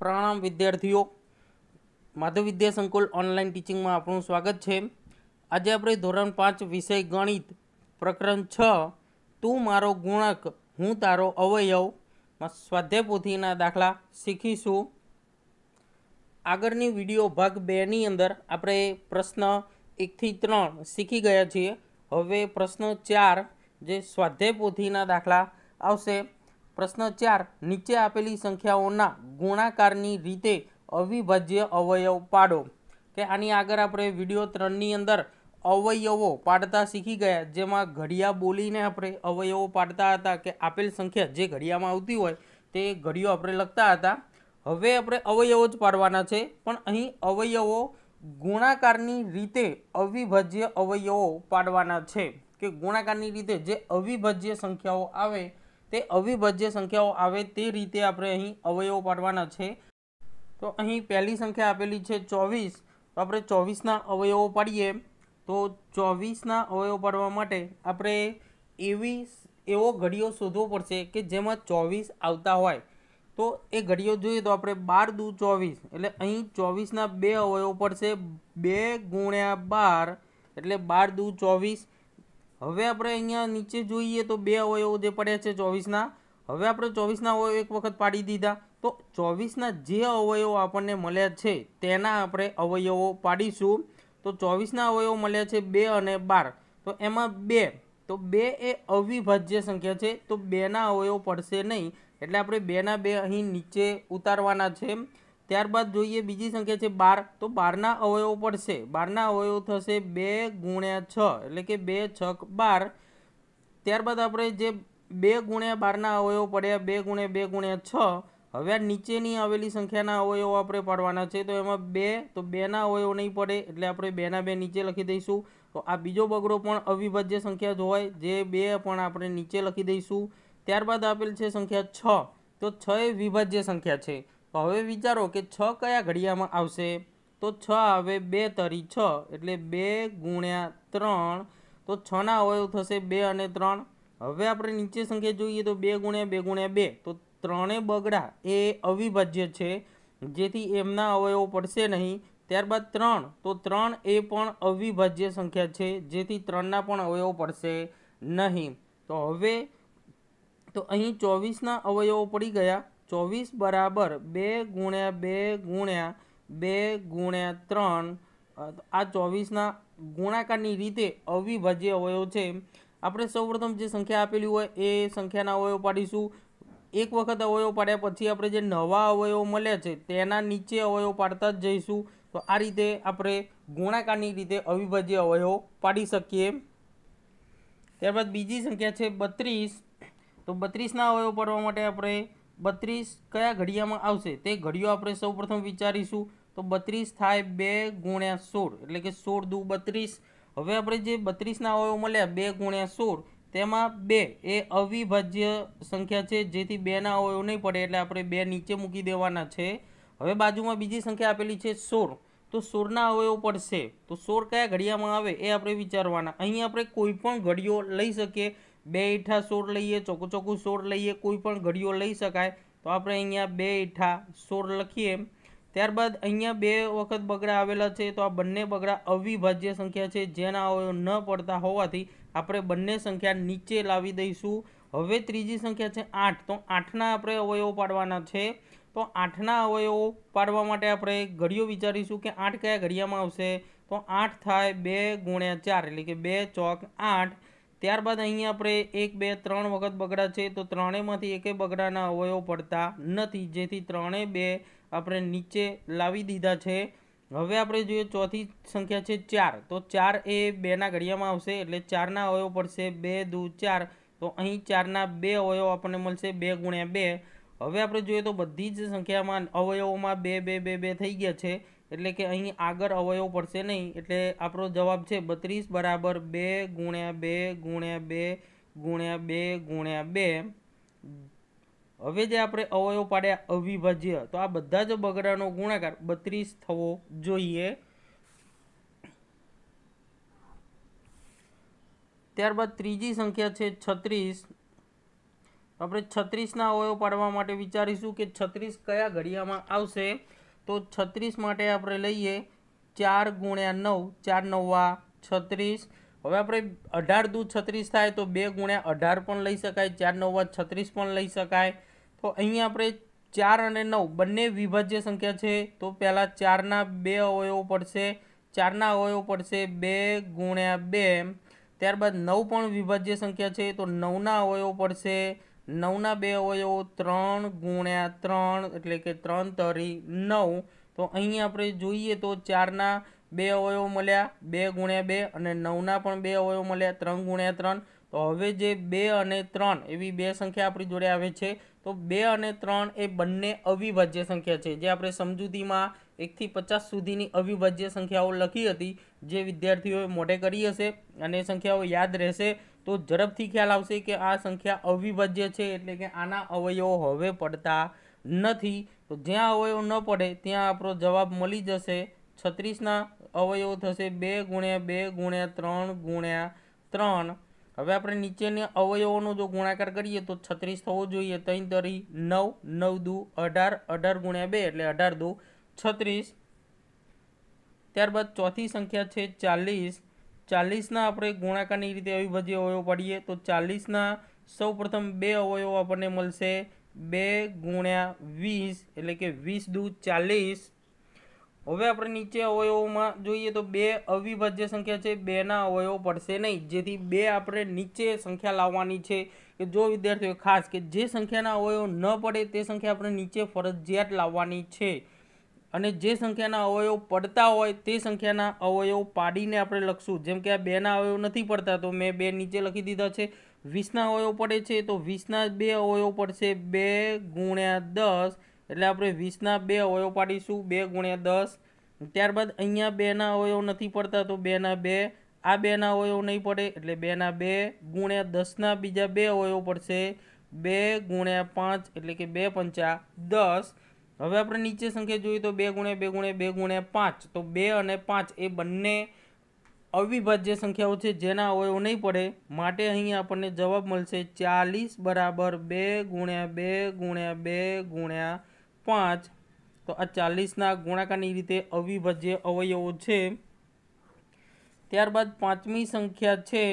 પ્રણામ વિદ્યાર્થીઓ માધવ વિદ્યા સંકુલ ઓનલાઈન ટીચિંગમાં આપણું સ્વાગત છે આજે આપણે ધોરણ પાંચ વિષય ગણિત પ્રકરણ છ તું મારો ગુણક હું તારો અવયવમાં સ્વાધ્યાય દાખલા શીખીશું આગળની વિડીયો ભાગ બેની અંદર આપણે પ્રશ્ન એકથી ત્રણ શીખી ગયા છીએ હવે પ્રશ્ન ચાર જે સ્વાધ્યાય દાખલા આવશે પ્રશ્ન ચાર નીચે આપેલી સંખ્યાઓના ગુણાકારની રીતે અવિભાજ્ય અવયવ પાડો કે આની આગળ આપણે વિડીયો ત્રણની અંદર અવયવો પાડતા શીખી ગયા જેમાં ઘડિયા બોલીને આપણે અવયવો પાડતા હતા કે આપેલ સંખ્યા જે ઘડિયામાં આવતી હોય તે ઘડિયો આપણે લખતા હતા હવે આપણે અવયવો જ પાડવાના છે પણ અહીં અવયવો ગુણાકારની રીતે અવિભાજ્ય અવયવો પાડવાના છે કે ગુણાકારની રીતે જે અવિભાજ્ય સંખ્યાઓ આવે તે અવિભાજ્ય સંખ્યાઓ આવે તે રીતે આપણે અહીં અવયવો પાડવાના છે તો અહીં પહેલી સંખ્યા આપેલી છે ચોવીસ તો આપણે ચોવીસના અવયવો પાડીએ તો ચોવીસના અવયવો પાડવા માટે આપણે એવી એવો ઘડીઓ શોધવો પડશે કે જેમાં ચોવીસ આવતા હોય તો એ ઘડીઓ જોઈએ તો આપણે બાર દુ ચોવીસ એટલે અહીં ચોવીસના બે અવયવો પડશે બે ગુણ્યા બાર એટલે બાર દુ ચોવીસ હવે આપણે અહીંયા નીચે જોઈએ તો બે અવયવો જે પડ્યા છે ચોવીસના હવે આપણે ચોવીસના અવયવ એક વખત પાડી દીધા તો ચોવીસના જે અવયવો આપણને મળ્યા છે તેના આપણે અવયવો પાડીશું તો ચોવીસના અવયવો મળ્યા છે બે અને બાર તો એમાં બે તો બે એ અવિભાજ્ય સંખ્યા છે તો બેના અવયવો પડશે નહીં એટલે આપણે બેના બે અહીં નીચે ઉતારવાના છે ત્યારબાદ જોઈએ બીજી સંખ્યા છે બાર તો બારના અવયવો પડશે બારના અવયવો થશે બે ગુણ્યા છ એટલે કે બે છક બાર ત્યારબાદ આપણે જે બે ગુણ્યા બારના અવયવો પડ્યા બે ગુણ્યા બે ગુણ્યા છ હવે આ નીચેની આવેલી સંખ્યાના અવયવો આપણે પાડવાના છે તો એમાં બે તો બેના અવયવો નહીં પડે એટલે આપણે બેના બે નીચે લખી દઈશું તો આ બીજો બગડો પણ અવિભાજ્ય સંખ્યા જોવાય જે બે પણ આપણે નીચે લખી દઈશું ત્યારબાદ આપેલ છે સંખ્યા છ તો છ એ વિભાજ્ય સંખ્યા છે તો હવે વિચારો કે છ કયા ઘડિયામાં આવશે તો છ આવે બે તરી છ એટલે બે ગુણ્યા ત્રણ તો છના અવયવ થશે બે અને ત્રણ હવે આપણે નીચે સંખ્યા જોઈએ તો બે ગુણ્યા બે ગુણ્યા બે તો ત્રણે બગડા એ અવિભાજ્ય છે જેથી એમના અવયવો પડશે નહીં ત્યારબાદ ત્રણ તો ત્રણ એ પણ અવિભાજ્ય સંખ્યા છે જેથી ત્રણના પણ અવયવો પડશે નહીં તો હવે તો અહીં ચોવીસના અવયવો પડી ગયા ચોવીસ બરાબર બે ગુણ્યા બે ગુણ્યા બે ગુણ્યા ત્રણ આ ચોવીસના ગુણાકારની રીતે અવિભાજ્ય અવયવ છે આપણે સૌપ્રથમ જે સંખ્યા આપેલી હોય એ સંખ્યાના અવયવ પાડીશું એક વખત અવયવ પાડ્યા પછી આપણે જે નવા અવયવો મળ્યા છે તેના નીચે અવયવ પાડતા જ જઈશું તો આ રીતે આપણે ગુણાકારની રીતે અવિભાજ્ય અવયવો પાડી શકીએ ત્યારબાદ બીજી સંખ્યા છે બત્રીસ તો બત્રીસના અવયવ પાડવા માટે આપણે બત્રીસ કયા ઘડિયામાં આવશે તે ઘડિયો આપણે સૌપ્રથમ વિચારીશું તો બત્રીસ થાય બે ગુણ્યા સોળ એટલે કે સોળ દુ બત્રીસ હવે આપણે જે બત્રીસના અવયવ મળ્યા બે ગુણ્યા સોળ તેમાં બે એ અવિભાજ્ય સંખ્યા છે જેથી બેના અવયવ નહીં પડે એટલે આપણે બે નીચે મૂકી દેવાના છે હવે બાજુમાં બીજી સંખ્યા આપેલી છે સોળ તો સોળના અવયવ પડશે તો સોળ કયા ઘડિયામાં આવે એ આપણે વિચારવાના અહીં આપણે કોઈ પણ ઘડિયો લઈ શકીએ બે ઈઠા સોળ લઈએ ચોખ્ખું ચોખ્ખું સોળ લઈએ કોઈ પણ ઘડીઓ લઈ શકાય તો આપણે અહીંયા બે ઈઠા સોળ લખીએ ત્યારબાદ અહીંયા બે વખત બગડા આવેલા છે તો આ બંને બગડા અવિભાજ્ય સંખ્યા છે જેના ન પડતા હોવાથી આપણે બંને સંખ્યા નીચે લાવી દઈશું હવે ત્રીજી સંખ્યા છે આઠ તો આઠના આપણે અવયવો પાડવાના છે તો આઠના અવયવો પાડવા માટે આપણે ઘડીઓ વિચારીશું કે આઠ કયા ઘડિયામાં આવશે તો આઠ થાય બે ગુણ્યા ચાર એટલે કે બે ચોક આઠ ત્યારબાદ અહીંયા આપણે એક બે ત્રણ વખત બગડા છે તો ત્રણેયમાંથી એકે બગડાના અવયવો પડતા નથી જેથી ત્રણેય બે આપણે નીચે લાવી દીધા છે હવે આપણે જોઈએ ચોથી સંખ્યા છે ચાર તો ચાર એ બેના ઘડિયામાં આવશે એટલે ચારના અવયવ પડશે બે દૂ ચાર તો અહીં ચારના બે અવયવ આપણને મળશે બે ગુણ્યા બે હવે આપણે જોઈએ તો બધી જ સંખ્યામાં અવયવોમાં બે બે બે બે થઈ ગયા છે એટલે કે અહીં આગળ અવયવ પડશે નહીં એટલે આપણો જવાબ છે બત્રીસ બરાબર બે ગુણ્યા બે ગુણ્યા બે ગુણ્યા બે ગુણ્યા બે હવે જે આપણે અવયવ પાડ્યા અવિભાજ્ય તો આ બધા જ બગડાનો ગુણાકાર બત્રીસ થવો જોઈએ ત્યારબાદ ત્રીજી સંખ્યા છે છત્રીસ આપણે છત્રીસના અવયવ પાડવા માટે વિચારીશું કે છત્રીસ કયા ઘડિયામાં આવશે તો છત્રીસ માટે આપણે લઈએ ચાર ગુણ્યા નવ ચાર નવ્વા છત્રીસ હવે આપણે અઢાર દૂધ છત્રીસ થાય તો બે ગુણ્યા અઢાર પણ લઈ શકાય ચાર નવ્વા છત્રીસ પણ લઈ શકાય તો અહીં આપણે ચાર અને નવ બંને વિભાજ્ય સંખ્યા છે તો પહેલાં ચારના બે અવયવો પડશે ચારના અવયવો પડશે બે ગુણ્યા બે ત્યારબાદ નવ પણ વિભાજ્ય સંખ્યા છે તો નવના અવયવો પડશે નવના બે અવયવો ત્રણ ગુણ્યા ત્રણ એટલે કે ત્રણ તરી નવ તો અહીં આપણે જોઈએ તો ચારના બે અવયવો મળ્યા બે ગુણ્યા બે અને નવના પણ બે અવયવો મળ્યા ત્રણ ગુણ્યા ત્રણ તો હવે જે બે અને ત્રણ એવી બે સંખ્યા આપણી જોડે આવે છે તો બે અને ત્રણ એ બંને અવિભાજ્ય સંખ્યા છે જે આપણે સમજૂતીમાં એકથી પચાસ સુધીની અવિભાજ્ય સંખ્યાઓ લખી હતી જે વિદ્યાર્થીઓએ મોઢે કરી હશે અને સંખ્યાઓ યાદ રહેશે તો ઝડપથી ખ્યાલ આવશે કે આ સંખ્યા અવિભાજ્ય છે એટલે કે આના અવયવો હવે પડતા નથી તો જ્યાં અવયવ ન પડે ત્યાં આપણો જવાબ મળી જશે છત્રીસના અવયવો થશે બે ગુણ્યા બે ગુણ્યા ત્રણ ગુણ્યા ત્રણ હવે આપણે નીચેના અવયવોનો જો ગુણાકાર કરીએ તો છત્રીસ થવો જોઈએ ત્રણ તરી નવ નવ દુ અઢાર અઢાર ગુણ્યા બે એટલે અઢાર દુ છત્રીસ ત્યારબાદ ચોથી સંખ્યા છે ચાલીસ ચાલીસના આપણે ગુણાકારની રીતે અવિભાજ્ય અવયવો પાડીએ તો ચાલીસના સૌ પ્રથમ બે અવયવો આપણને મળશે બે ગુણ્યા વીસ એટલે કે વીસ દુ ચાલીસ હવે આપણે નીચે અવયવોમાં જોઈએ તો બે અવિભાજ્ય સંખ્યા છે બેના અવયવો પડશે નહીં જેથી બે આપણે નીચે સંખ્યા લાવવાની છે કે જો વિદ્યાર્થીઓ ખાસ કે જે સંખ્યાના અવયવો ન પડે તે સંખ્યા આપણે નીચે ફરજિયાત લાવવાની છે અને જે સંખ્યાના અવયવ પડતા હોય તે સંખ્યાના અવયવ પાડીને આપણે લખશું જેમ કે આ બેના અવયવ નથી પડતા તો મેં બે નીચે લખી દીધા છે વીસના અવયવ પડે છે તો વીસના બે અવયવ પડશે બે ગુણ્યા દસ એટલે આપણે વીસના બે અવયવ પાડીશું બે ગુણ્યા દસ ત્યારબાદ અહીંયા બેના અવયવ નથી પડતા તો બેના બે આ બેના અવયવ નહીં પડે એટલે બેના બે ગુણ્યા દસના બીજા બે અવયવ પડશે બે ગુણ્યા પાંચ એટલે કે બે પંચા દસ હવે આપણે નીચે સંખ્યા જોઈએ તો બે ગુણ્યા બે ગુણ્યા બે ગુણ્યા પાંચ તો બે અને પાંચ એ બંને અવિભાજ્ય સંખ્યાઓ છે જેના અવયવ નહીં પડે માટે અહીં આપણને જવાબ મળશે ચાલીસ બરાબર બે ગુણ્યા બે ગુણ્યા બે ગુણ્યા પાંચ તો આ ચાલીસના ગુણાકારની રીતે અવિભાજ્ય અવયવો છે ત્યારબાદ પાંચમી સંખ્યા છે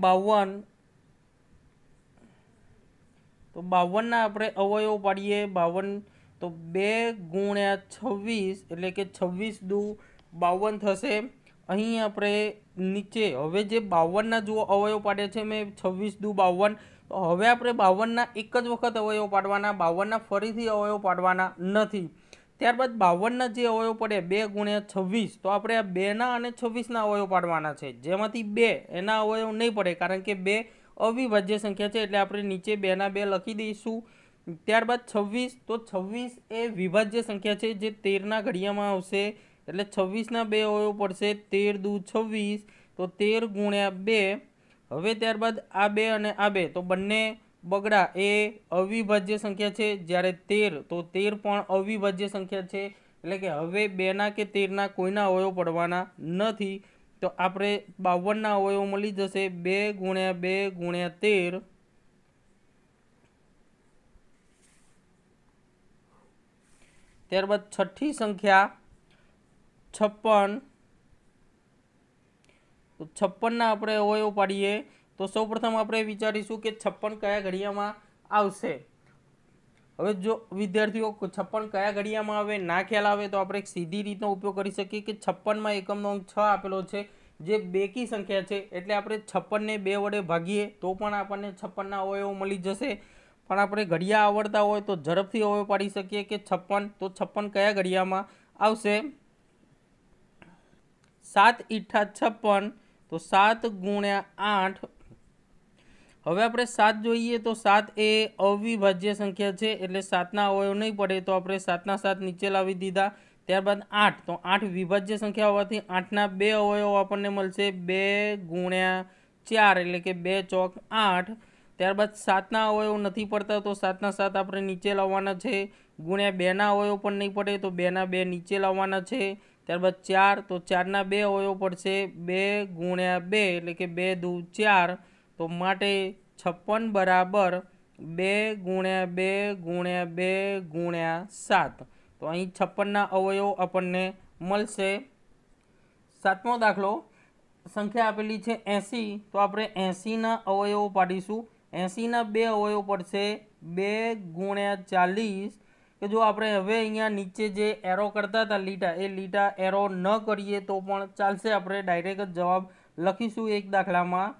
બાવન તો બાવનના આપણે અવયવો પાડીએ બાવન તો બે ગુણ્યા છવ્વીસ એટલે કે છવ્વીસ દુ બાવન થશે અહીં આપણે નીચે હવે જે બાવનના જુઓ અવયવ પાડે છે મેં છવ્વીસ દુ બાવન તો હવે આપણે બાવનના એક જ વખત અવયવ પાડવાના બાવનના ફરીથી અવયવ પાડવાના નથી ત્યારબાદ બાવનના જે અવયવ પડે બે ગુણ્યા છવ્વીસ તો આપણે આ બેના અને છવ્વીસના અવયવ પાડવાના છે જેમાંથી બે એના અવયવ નહીં પડે કારણ કે બે અવિભાજ્ય સંખ્યા છે એટલે આપણે નીચે બેના બે લખી દઈશું ત્યારબાદ છવ્વીસ તો છવ્વીસ એ વિભાજ્ય સંખ્યા છે જે તેરના ઘડિયામાં આવશે એટલે છવ્વીસના બે અવયવ પડશે તેર દુ છવ્વીસ તો તેર ગુણ્યા બે હવે ત્યારબાદ આ બે અને આ બે તો બંને બગડા એ અવિભાજ્ય સંખ્યા છે જ્યારે તેર તો તેર પણ અવિભાજ્ય સંખ્યા છે એટલે કે હવે બેના કે તેરના કોઈના અવયવ પડવાના નથી તો આપણે બાવનના અવયવો મળી જશે બે ગુણ્યા બે ગુણ્યા તેર ત્યારબાદ છઠ્ઠી સંખ્યા છપ્પન તો છપ્પનના આપણે અવયવો પાડીએ તો સૌપ્રથમ આપણે વિચારીશું કે છપ્પન કયા ઘડિયામાં આવશે હવે જો વિદ્યાર્થીઓ છપ્પન કયા ઘડિયામાં આવે ના ખ્યાલ આવે તો આપણે એક સીધી રીતનો ઉપયોગ કરી શકીએ કે છપ્પનમાં એકમનો અંક છ આપેલો છે જે બેકી સંખ્યા છે એટલે આપણે છપ્પનને બે વડે ભાગીએ તો પણ આપણને છપ્પનના અવયવો મળી જશે પણ આપણે ઘડિયા આવડતા હોય તો ઝડપથી અવયવ પાડી શકીએ કે છપ્પન તો છપ્પન કયા ઘડિયામાં આવશે સાત ઈઠા છપ્પન તો સાત ગુણ્યા આઠ હવે આપણે સાત જોઈએ તો સાત એ અવિભાજ્ય સંખ્યા છે એટલે સાતના અવયવ નહીં પડે તો આપણે સાતના સાત નીચે લાવી દીધા ત્યારબાદ આઠ તો આઠ વિભાજ્ય સંખ્યા હોવાથી આઠના બે અવયવ આપણને મળશે બે ગુણ્યા ચાર એટલે કે બે ચોક આઠ ત્યારબાદ સાતના અવયવ નથી પડતા તો સાતના સાત આપણે નીચે લાવવાના છે ગુણ્યા બેના અવયવ પણ નહીં પડે તો બેના બે નીચે લાવવાના છે ત્યારબાદ ચાર તો ચારના બે અવયવ પડશે બે ગુણ્યા બે એટલે કે બે દૂ ચાર તો માટે છપ્પન બરાબર બે ગુણ્યા બે ગુણ્યા બે ગુણ્યા સાત તો અહીં છપ્પનના અવયવો આપણને મળશે સાતમો દાખલો સંખ્યા આપેલી છે એંસી તો આપણે એંસીના અવયવો પાડીશું એંસીના બે અવયવો પડશે બે ગુણ્યા ચાલીસ કે જો આપણે હવે અહીંયા નીચે જે એરો કરતા હતા લીટા એ લીટા એરો ન કરીએ તો પણ ચાલશે આપણે ડાયરેક્ટ જ જવાબ લખીશું એક દાખલામાં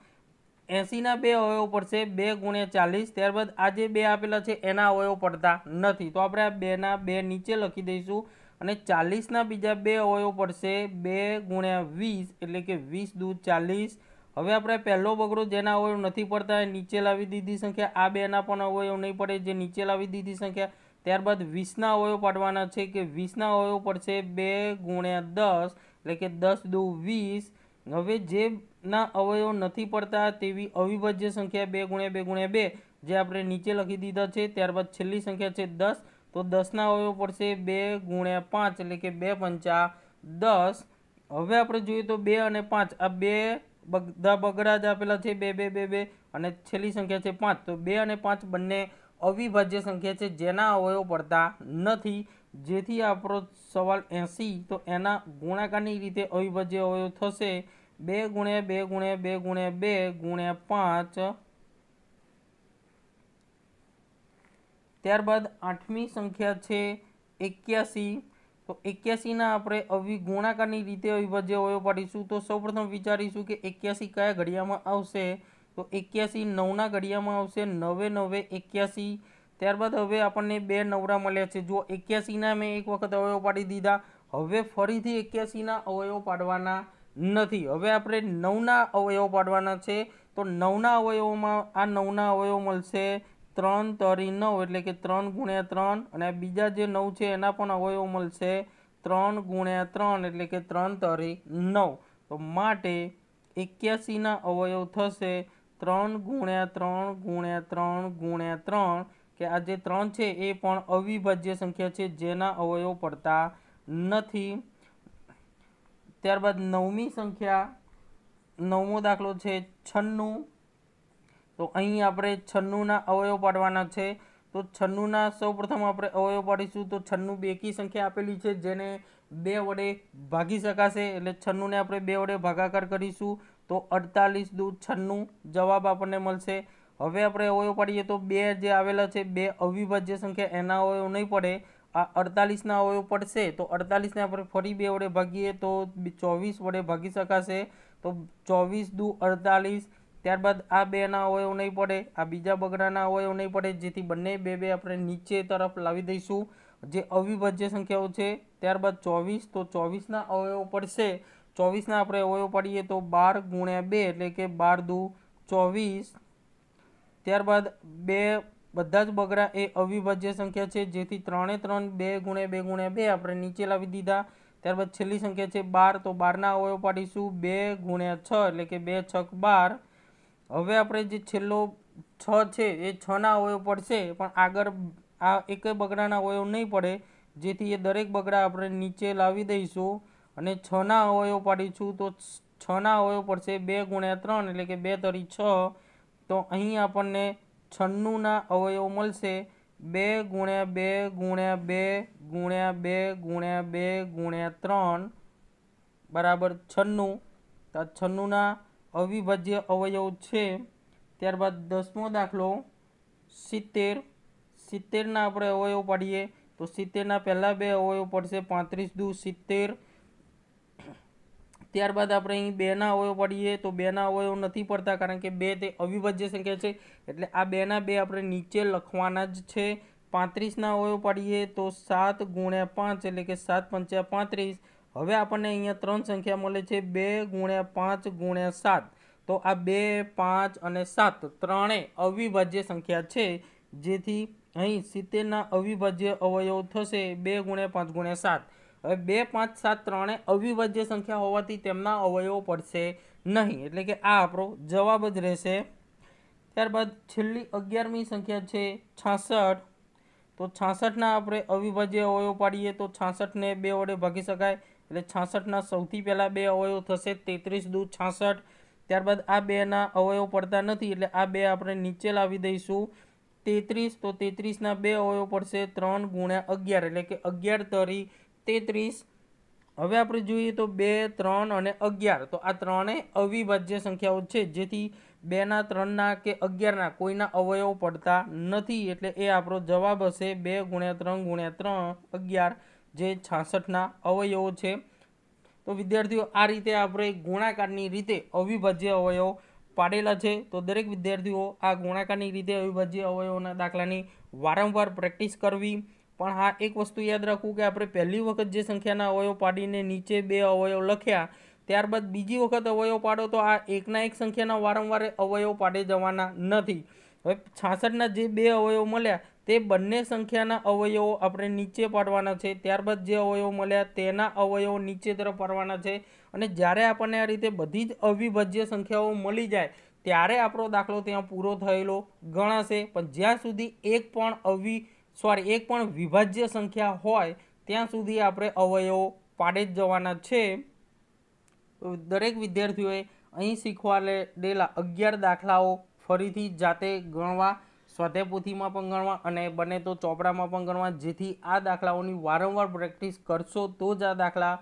એંસીના બે અવયવ પડશે બે ગુણ્યા ચાલીસ ત્યારબાદ આ જે બે આપેલા છે એના અવયવ પડતા નથી તો આપણે આ બેના બે નીચે લખી દઈશું અને ચાલીસના બીજા બે અવયવ પડશે બે ગુણ્યા વીસ એટલે કે વીસ દૂ ચાલીસ હવે આપણે પહેલો બગડો જેના અવયવ નથી પડતા એ નીચે લાવી દીધી સંખ્યા આ બેના પણ અવયવ નહીં પડે જે નીચે લાવી દીધી સંખ્યા ત્યારબાદ વીસના અવયવ પાડવાના છે કે વીસના અવયવ પડશે બે ગુણ્યા દસ એટલે કે દસ દૂ વીસ હવે જે ના અવયવો નથી પડતા તેવી અવિભાજ્ય સંખ્યા બે ગુણ્યા બે ગુણ્યા બે જે આપણે નીચે લખી દીધા છે ત્યારબાદ છેલ્લી સંખ્યા છે દસ તો દસના અવયવો પડશે બે ગુણ્યા પાંચ એટલે કે બે પંચા દસ હવે આપણે જોઈએ તો બે અને પાંચ આ બે બધા બગડા જ આપેલા છે બે બે બે બે અને છેલ્લી સંખ્યા છે પાંચ તો બે અને પાંચ બંને અવિભાજ્ય સંખ્યા છે જેના અવયવો પડતા નથી જેથી આપણો સવાલ એંસી તો એના ગુણાકારની રીતે અવિભાજ્ય અવયવ થશે બે ગુણ્યા બે ગુણ્યા બે ગુણ્યા બે ગુણ્યા પાંચ ત્યારબાદ આઠમી સંખ્યા છે એક્યાસી તો એક્યાસીના આપણે અવિ ગુણાકારની રીતે અવિભાજ્ય અવયવ પાડીશું તો સૌપ્રથમ વિચારીશું કે એક્યાસી કયા ઘડિયામાં આવશે તો એક્યાસી નવના ઘડિયામાં આવશે નવે નવે એક્યાસી ત્યારબાદ હવે આપણને બે નવરા મળ્યા છે જો એક્યાસીના મેં એક વખત અવયવ પાડી દીધા હવે ફરીથી એક્યાસીના અવયવ પાડવાના નથી હવે આપણે નવના અવયવો પાડવાના છે તો નવના અવયવોમાં આ નવના અવયવો મળશે ત્રણ તરી નવ એટલે કે ત્રણ ગુણ્યા ત્રણ અને બીજા જે નવ છે એના પણ અવયવો મળશે ત્રણ ગુણ્યા ત્રણ એટલે કે ત્રણ તરી નવ તો માટે એક્યાસીના અવયવ થશે ત્રણ ગુણ્યા ત્રણ ગુણ્યા ત્રણ ગુણ્યા ત્રણ કે આ જે ત્રણ છે એ પણ અવિભાજ્ય સંખ્યા છે જેના અવયવો પડતા નથી ત્યારબાદ નવમી સંખ્યા નવમો દાખલો છે છન્નું તો અહીં આપણે છન્નુંના અવયવ પાડવાના છે તો છન્નુંના સૌપ્રથમ આપણે અવયવ પાડીશું તો છન્નું બેકી સંખ્યા આપેલી છે જેને બે વડે ભાગી શકાશે એટલે છન્નુંને આપણે બે વડે ભાગાકાર કરીશું તો અડતાલીસ દૂર છન્નું જવાબ આપણને મળશે હવે આપણે અવયવ પાડીએ તો બે જે આવેલા છે બે અવિભાજ્ય સંખ્યા એના અવયવ નહીં પડે આ અડતાલીસના અવયવ પડશે તો અડતાલીસને આપણે ફરી બે વડે ભાગીએ તો ચોવીસ વડે ભાગી શકાશે તો ચોવીસ દુ અડતાલીસ ત્યારબાદ આ બેના અવયવ નહીં પડે આ બીજા બગડાના અવયવ નહીં પડે જેથી બંને બે બે આપણે નીચે તરફ લાવી દઈશું જે અવિભાજ્ય સંખ્યાઓ છે ત્યારબાદ ચોવીસ તો ચોવીસના અવયવ પડશે ચોવીસના આપણે અવયવ પડીએ તો બાર ગુણ્યા બે એટલે કે બાર દુ ચોવીસ ત્યારબાદ બે બધા જ બગડા એ અવિભાજ્ય સંખ્યા છે જેથી ત્રણે ત્રણ બે ગુણ્યા બે ગુણ્યા બે આપણે નીચે લાવી દીધા ત્યારબાદ છેલ્લી સંખ્યા છે બાર તો બારના અવયવ પાડીશું બે ગુણ્યા છ એટલે કે બે છક બાર હવે આપણે જે છેલ્લો છ છે એ છના અવયવ પડશે પણ આગળ આ એકે બગડાના અવયવ નહીં પડે જેથી એ દરેક બગડા આપણે નીચે લાવી દઈશું અને છના અવયવ પાડીશું તો છના અવયવ પડશે બે ગુણ્યા ત્રણ એટલે કે બે તરી છ તો અહીં આપણને છન્નુંના અવયવ મળશે બે ગુણ્યા બે ગુણ્યા બે ગુણ્યા બે ગુણ્યા બે ગુણ્યા ત્રણ બરાબર છન્નું તો છન્નુંના અવિભાજ્ય અવયવ છે ત્યારબાદ દસમો દાખલો સિત્તેર સિત્તેરના આપણે અવયવ પાડીએ તો સિત્તેરના પહેલાં બે અવયવ પડશે પાંત્રીસ દુ સિત્તેર ત્યારબાદ આપણે અહીં બેના અવયવ પડીએ તો બેના અવયવ નથી પડતા કારણ કે બે તે અવિભાજ્ય સંખ્યા છે એટલે આ બેના બે આપણે નીચે લખવાના જ છે પાંત્રીસના અવયવ પાડીએ તો સાત ગુણ્યા પાંચ એટલે કે સાત પંચ્યા પાંત્રીસ હવે આપણને અહીંયા ત્રણ સંખ્યા મળે છે બે ગુણ્યા પાંચ ગુણ્યા સાત તો આ બે પાંચ અને સાત ત્રણે અવિભાજ્ય સંખ્યા છે જેથી અહીં સિત્તેરના અવિભાજ્ય અવયવ થશે બે ગુણ્યા પાંચ ગુણ્યા સાત હવે બે પાંચ સાત ત્રણે અવિભાજ્ય સંખ્યા હોવાથી તેમના અવયવો પડશે નહીં એટલે કે આ આપણો જવાબ જ રહેશે ત્યારબાદ છેલ્લી અગિયારમી સંખ્યા છે છાસઠ તો છાસઠના આપણે અવિભાજ્ય અવયવો પાડીએ તો છાસઠને બે વડે ભાગી શકાય એટલે છાસઠના સૌથી પહેલાં બે અવયવો થશે તેત્રીસ દૂ છાસઠ ત્યારબાદ આ બેના અવયવો પડતા નથી એટલે આ બે આપણે નીચે લાવી દઈશું તેત્રીસ તો તેત્રીસના બે અવયવો પડશે ત્રણ ગુણ્યા અગિયાર એટલે કે અગિયાર તરી તેત્રીસ હવે આપણે જોઈએ તો બે ત્રણ અને અગિયાર તો આ ત્રણેય અવિભાજ્ય સંખ્યાઓ છે જેથી બેના ત્રણના કે અગિયારના કોઈના અવયવો પડતા નથી એટલે એ આપણો જવાબ હશે બે ગુણ્યા ત્રણ ગુણ્યા ત્રણ અગિયાર જે છાસઠના અવયવો છે તો વિદ્યાર્થીઓ આ રીતે આપણે ગુણાકારની રીતે અવિભાજ્ય અવયવો પાડેલા છે તો દરેક વિદ્યાર્થીઓ આ ગુણાકારની રીતે અવિભાજ્ય અવયવોના દાખલાની વારંવાર પ્રેક્ટિસ કરવી પણ હા એક વસ્તુ યાદ રાખવું કે આપણે પહેલી વખત જે સંખ્યાના અવયવ પાડીને નીચે બે અવયવ લખ્યા ત્યારબાદ બીજી વખત અવયવ પાડો તો આ એકના એક સંખ્યાના વારંવાર અવયવ પાડે જવાના નથી હવે છાસઠના જે બે અવયવ મળ્યા તે બંને સંખ્યાના અવયવો આપણે નીચે પાડવાના છે ત્યારબાદ જે અવયવો મળ્યા તેના અવયવો નીચે તરફ પાડવાના છે અને જ્યારે આપણને આ રીતે બધી જ અવિભાજ્ય સંખ્યાઓ મળી જાય ત્યારે આપણો દાખલો ત્યાં પૂરો થયેલો ગણાશે પણ જ્યાં સુધી એક પણ અવિ સોરી એક પણ વિભાજ્ય સંખ્યા હોય ત્યાં સુધી આપણે અવયવો પાડે જ જવાના છે દરેક વિદ્યાર્થીઓએ અહીં શીખવા શીખવાડેલા અગિયાર દાખલાઓ ફરીથી જાતે ગણવા સ્વાધ્યાયપોથીમાં પણ ગણવા અને બને તો ચોપડામાં પણ ગણવા જેથી આ દાખલાઓની વારંવાર પ્રેક્ટિસ કરશો તો જ આ દાખલા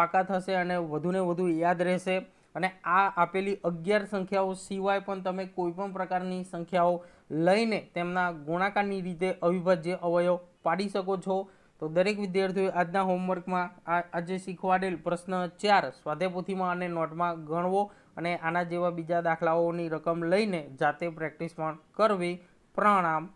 પાકા થશે અને વધુને વધુ યાદ રહેશે અને આ આપેલી અગિયાર સંખ્યાઓ સિવાય પણ તમે કોઈપણ પ્રકારની સંખ્યાઓ લઈને તેમના ગુણાકારની રીતે અવિભાજ્ય અવયવ પાડી શકો છો તો દરેક વિદ્યાર્થીઓએ આજના હોમવર્કમાં આજે શીખવાડેલ પ્રશ્ન ચાર સ્વાધ્યાયપોથીમાં અને નોટમાં ગણવો અને આના જેવા બીજા દાખલાઓની રકમ લઈને જાતે પ્રેક્ટિસ પણ કરવી પ્રણામ